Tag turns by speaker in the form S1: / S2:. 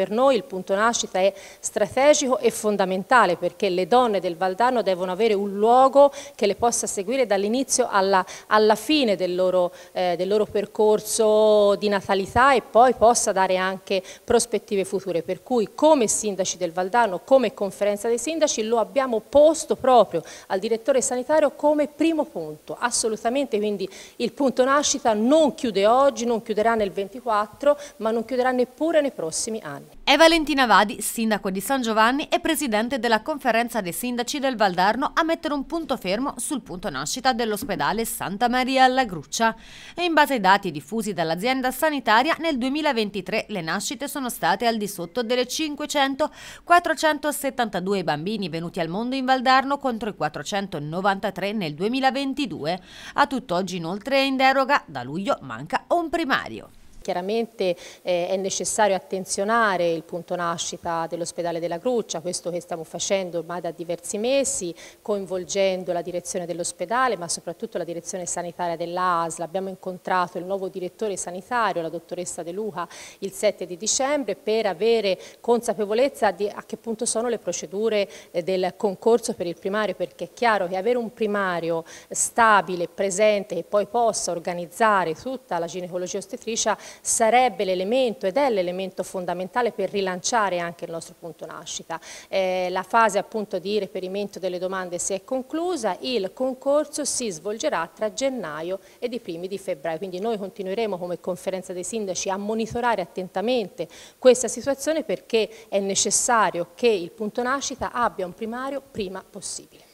S1: Per noi il punto nascita è strategico e fondamentale perché le donne del Valdarno devono avere un luogo che le possa seguire dall'inizio alla, alla, fine del loro, eh, del loro percorso di natalità e poi possa dare anche prospettive future. Per cui come sindaci del Valdarno, come conferenza dei sindaci lo abbiamo posto proprio al direttore sanitario come primo punto, assolutamente. Quindi il punto nascita non chiude oggi, non chiuderà nel 24, ma non chiuderà neppure nei prossimi anni. È Valentina
S2: Vadi, sindaco di San Giovanni e presidente della conferenza dei sindaci del Valdarno a mettere un punto fermo sul punto nascita dell'ospedale Santa Maria alla Gruccia. E in base ai dati diffusi dall'azienda sanitaria, nel 2023 le nascite sono state al di sotto delle 500, 472 bambini venuti al mondo in Valdarno contro i 493 nel 2022. A tutt'oggi inoltre è in deroga,
S1: da luglio manca un primario. Chiaramente eh, è necessario attenzionare il punto nascita dell'ospedale della Cruccia, questo che stiamo facendo ormai da diversi mesi, coinvolgendo la direzione dell'ospedale ma soprattutto la direzione sanitaria dell'ASL. Abbiamo incontrato il nuovo direttore sanitario, la dottoressa De Luca, il 7 di dicembre per avere consapevolezza di a che punto sono le procedure eh, del concorso per il primario perché è chiaro che avere un primario stabile, presente che poi possa organizzare tutta la ginecologia ostetricia sarebbe l'elemento ed è l'elemento fondamentale per rilanciare anche il nostro punto nascita. Eh, la fase appunto di reperimento delle domande si è conclusa, il concorso si svolgerà tra gennaio ed i primi di febbraio, quindi noi continueremo come conferenza dei sindaci a monitorare attentamente questa situazione perché è necessario che il punto nascita abbia un primario prima possibile.